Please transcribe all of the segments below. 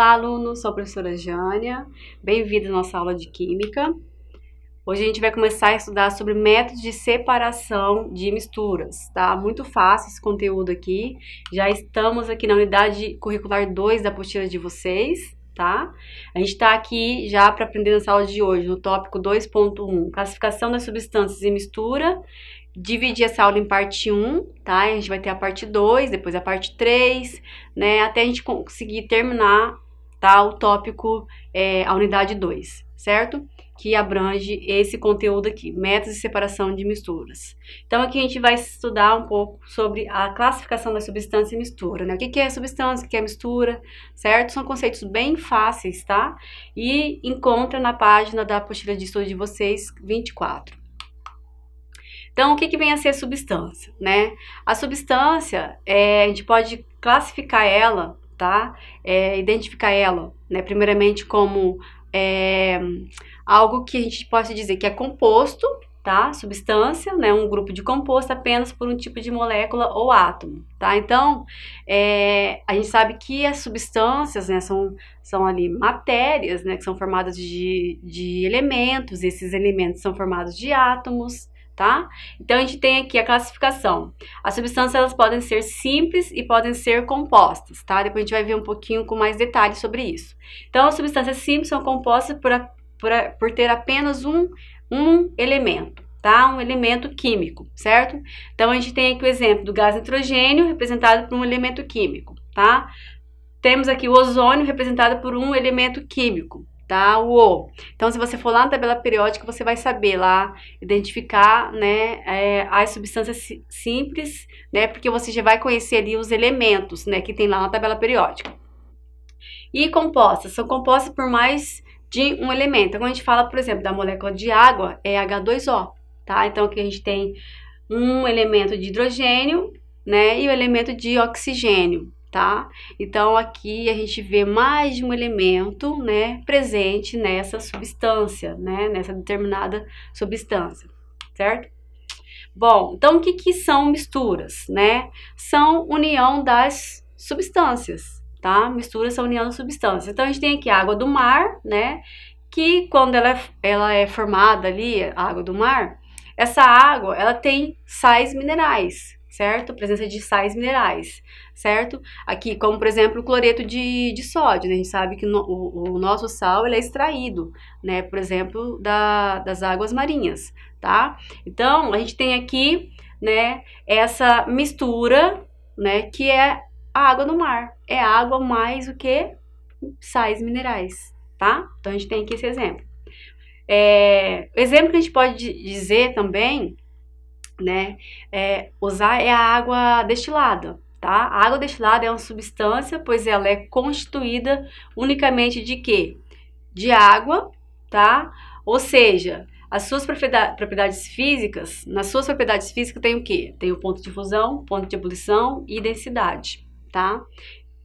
Olá, alunos! Sou a professora Jânia. bem vindo à nossa aula de Química. Hoje a gente vai começar a estudar sobre métodos de separação de misturas, tá? Muito fácil esse conteúdo aqui. Já estamos aqui na unidade curricular 2 da apostila de vocês, tá? A gente está aqui já para aprender nessa aula de hoje, no tópico 2.1, classificação das substâncias e mistura. Dividir essa aula em parte 1, tá? A gente vai ter a parte 2, depois a parte 3, né? Até a gente conseguir terminar tá? O tópico, é, a unidade 2, certo? Que abrange esse conteúdo aqui, métodos de separação de misturas. Então, aqui a gente vai estudar um pouco sobre a classificação da substância e mistura, né? O que, que é substância, o que é mistura, certo? São conceitos bem fáceis, tá? E encontra na página da apostila de estudo de vocês, 24. Então, o que, que vem a ser substância, né? A substância, é, a gente pode classificar ela tá? É identificar ela, né? Primeiramente como é, algo que a gente possa dizer que é composto, tá? Substância, né? Um grupo de composto apenas por um tipo de molécula ou átomo, tá? Então, é, a gente sabe que as substâncias, né? São, são ali matérias, né? Que são formadas de, de elementos, esses elementos são formados de átomos, tá? Então a gente tem aqui a classificação. As substâncias elas podem ser simples e podem ser compostas, tá? Depois a gente vai ver um pouquinho com mais detalhes sobre isso. Então as substâncias simples são compostas por, a, por, a, por ter apenas um, um elemento tá? Um elemento químico, certo? Então a gente tem aqui o exemplo do gás nitrogênio representado por um elemento químico, tá? Temos aqui o ozônio representado por um elemento químico tá? O. Então, se você for lá na tabela periódica, você vai saber lá identificar, né, é, as substâncias simples, né, porque você já vai conhecer ali os elementos, né, que tem lá na tabela periódica. E compostas, são compostas por mais de um elemento. Então, quando a gente fala, por exemplo, da molécula de água, é H2O, tá? Então, aqui a gente tem um elemento de hidrogênio, né, e o um elemento de oxigênio, tá? Então aqui a gente vê mais de um elemento, né, presente nessa substância, né, nessa determinada substância, certo? Bom, então o que, que são misturas, né? São união das substâncias, tá? Misturas são união das substâncias. Então a gente tem aqui a água do mar, né? Que quando ela é, ela é formada ali, a água do mar, essa água ela tem sais minerais, certo? Presença de sais minerais, certo? Aqui, como por exemplo, o cloreto de, de sódio, né? A gente sabe que no, o, o, nosso sal ele é extraído, né? Por exemplo, da, das águas marinhas, tá? Então, a gente tem aqui, né, essa mistura, né, que é a água do mar. É água mais o que? Sais minerais, tá? Então, a gente tem aqui esse exemplo. É, exemplo que a gente pode dizer também né? É, usar é a água destilada, tá? A água destilada é uma substância, pois ela é constituída unicamente de quê? De água, tá? Ou seja, as suas propriedades físicas, nas suas propriedades físicas tem o quê? Tem o ponto de fusão, ponto de ebulição e densidade, tá?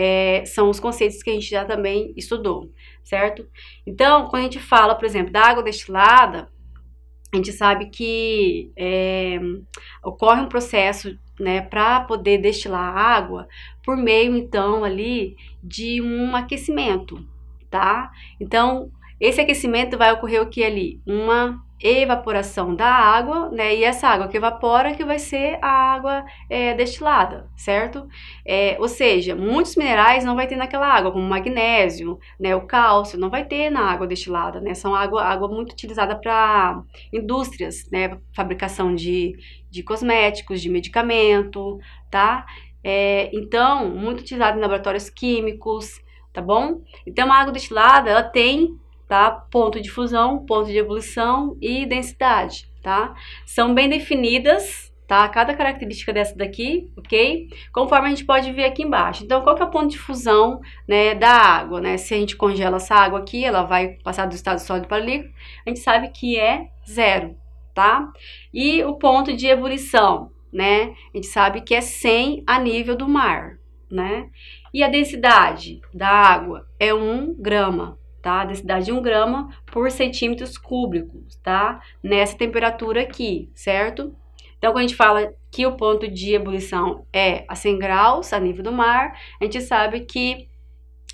É, são os conceitos que a gente já também estudou, certo? Então, quando a gente fala, por exemplo, da água destilada, a gente sabe que é, ocorre um processo né, para poder destilar água por meio então ali de um aquecimento, tá? Então esse aquecimento vai ocorrer o que ali? Uma evaporação da água, né? E essa água que evapora que vai ser a água é, destilada, certo? É, ou seja, muitos minerais não vai ter naquela água, como magnésio, né? O cálcio não vai ter na água destilada, né? São água, água muito utilizada para indústrias, né? Fabricação de, de cosméticos, de medicamento, tá? É, então, muito utilizada em laboratórios químicos, tá bom? Então, a água destilada, ela tem tá? Ponto de fusão, ponto de ebulição e densidade, tá? São bem definidas, tá? Cada característica dessa daqui, ok? Conforme a gente pode ver aqui embaixo. Então, qual que é o ponto de fusão, né, da água, né? Se a gente congela essa água aqui, ela vai passar do estado sólido para líquido, a gente sabe que é zero, tá? E o ponto de ebulição, né? A gente sabe que é 100 a nível do mar, né? E a densidade da água é 1 grama, tá? Densidade de um grama por centímetros cúbicos, tá? Nessa temperatura aqui, certo? Então, quando a gente fala que o ponto de ebulição é a 100 graus a nível do mar, a gente sabe que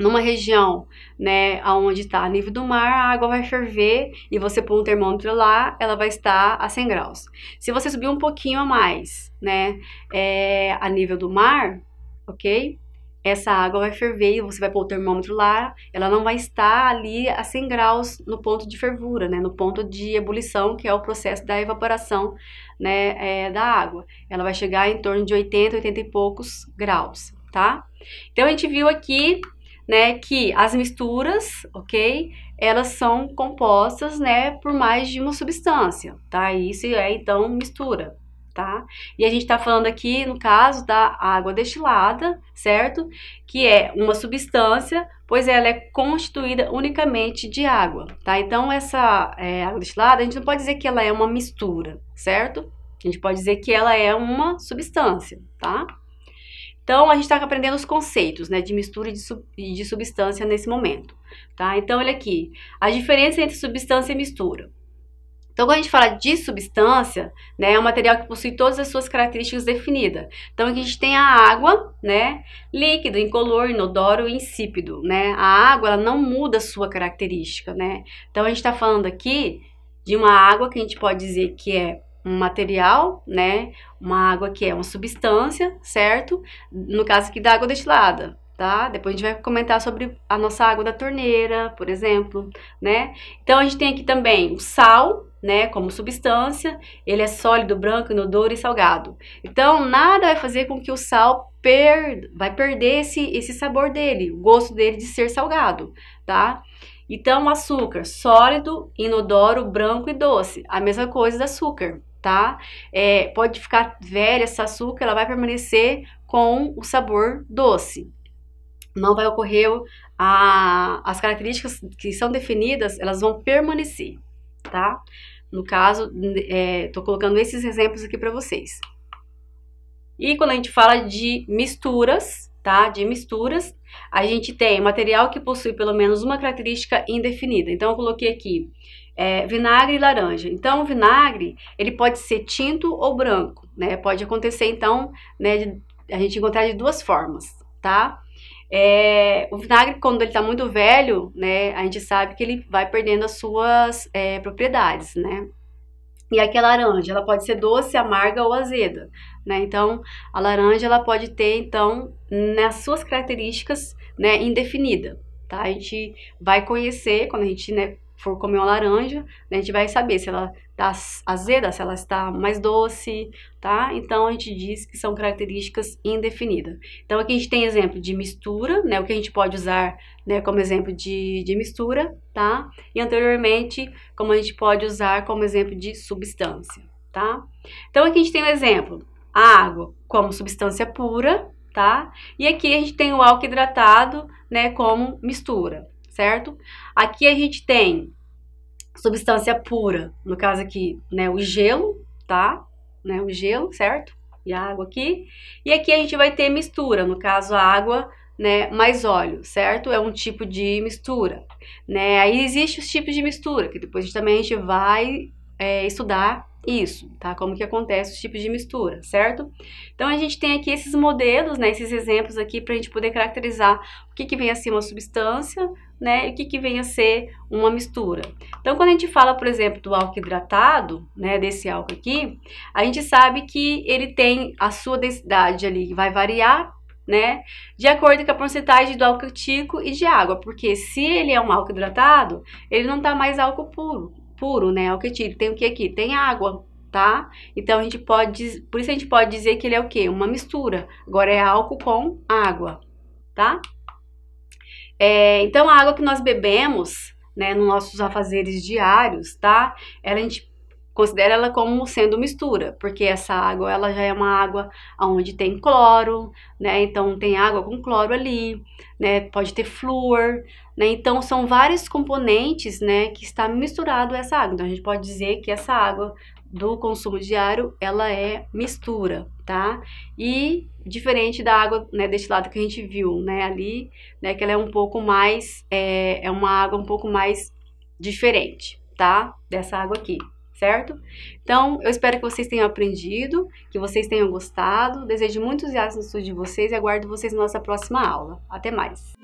numa região, né, aonde está a nível do mar, a água vai ferver e você põe um termômetro lá, ela vai estar a 100 graus. Se você subir um pouquinho a mais, né, é, a nível do mar, ok? essa água vai ferver e você vai pôr o termômetro lá, ela não vai estar ali a 100 graus no ponto de fervura, né, no ponto de ebulição, que é o processo da evaporação né, é, da água. Ela vai chegar em torno de 80, 80 e poucos graus, tá? Então, a gente viu aqui né, que as misturas, ok, elas são compostas né, por mais de uma substância, tá? Isso é, então, mistura tá? E a gente está falando aqui, no caso, da água destilada, certo? Que é uma substância, pois ela é constituída unicamente de água, tá? Então, essa é, água destilada, a gente não pode dizer que ela é uma mistura, certo? A gente pode dizer que ela é uma substância, tá? Então, a gente está aprendendo os conceitos né, de mistura e de, sub, de substância nesse momento. Tá? Então, olha aqui. A diferença entre substância e mistura. Então, quando a gente fala de substância, né, é um material que possui todas as suas características definidas. Então, aqui a gente tem a água, né, líquido, incolor, inodoro e insípido, né. A água, ela não muda a sua característica, né. Então, a gente está falando aqui de uma água que a gente pode dizer que é um material, né, uma água que é uma substância, certo? No caso aqui da água destilada, tá? Depois a gente vai comentar sobre a nossa água da torneira, por exemplo, né? Então, a gente tem aqui também o sal, né, como substância, ele é sólido, branco, inodoro e salgado. Então, nada vai fazer com que o sal per... vai perder esse, esse sabor dele, o gosto dele de ser salgado, tá? Então, açúcar sólido, inodoro, branco e doce. A mesma coisa do açúcar, tá? É, pode ficar velha essa açúcar, ela vai permanecer com o sabor doce. Não vai ocorrer a, as características que são definidas, elas vão permanecer tá? No caso, estou é, colocando esses exemplos aqui para vocês. E quando a gente fala de misturas, tá? De misturas, a gente tem material que possui pelo menos uma característica indefinida. Então, eu coloquei aqui é, vinagre e laranja. Então, o vinagre, ele pode ser tinto ou branco, né? Pode acontecer, então, né, de, a gente encontrar de duas formas, tá? É, o vinagre, quando ele está muito velho, né, a gente sabe que ele vai perdendo as suas é, propriedades, né? E aqui a laranja, ela pode ser doce, amarga ou azeda, né? Então, a laranja, ela pode ter, então, nas suas características, né, indefinida, tá? A gente vai conhecer, quando a gente, né, for comer uma laranja, né, a gente vai saber se ela está azeda, se ela está mais doce, tá? Então a gente diz que são características indefinidas. Então aqui a gente tem exemplo de mistura, né? O que a gente pode usar, né, como exemplo de, de mistura, tá? E anteriormente, como a gente pode usar como exemplo de substância, tá? Então aqui a gente tem o um exemplo, a água como substância pura, tá? E aqui a gente tem o álcool hidratado, né, como mistura certo? Aqui a gente tem substância pura, no caso aqui, né, o gelo, tá? Né, o gelo, certo? E a água aqui. E aqui a gente vai ter mistura, no caso a água, né, mais óleo, certo? É um tipo de mistura, né? Aí existem os tipos de mistura, que depois também a gente vai é, estudar isso, tá? Como que acontece os tipos de mistura, certo? Então a gente tem aqui esses modelos, né? Esses exemplos aqui para a gente poder caracterizar o que, que vem a uma substância, né, e que, que venha a ser uma mistura. Então, quando a gente fala, por exemplo, do álcool hidratado, né, desse álcool aqui, a gente sabe que ele tem a sua densidade ali, que vai variar, né, de acordo com a porcentagem do álcool tico e de água, porque se ele é um álcool hidratado, ele não tá mais álcool puro, puro, né, álcool típico, tem o que aqui? Tem água, tá? Então a gente pode, por isso a gente pode dizer que ele é o que? Uma mistura. Agora é álcool com água, tá? É, então, a água que nós bebemos, né, nos nossos afazeres diários, tá? Ela a gente Considera ela como sendo mistura, porque essa água ela já é uma água onde tem cloro, né? Então tem água com cloro ali, né? Pode ter flúor, né? Então são vários componentes, né, que está misturado essa água. Então a gente pode dizer que essa água do consumo diário, ela é mistura, tá? E diferente da água, né, lado que a gente viu, né, ali, né, que ela é um pouco mais, é, é uma água um pouco mais diferente, tá? Dessa água aqui certo? Então, eu espero que vocês tenham aprendido, que vocês tenham gostado. Desejo muito entusiasmo no estudo de vocês e aguardo vocês na nossa próxima aula. Até mais!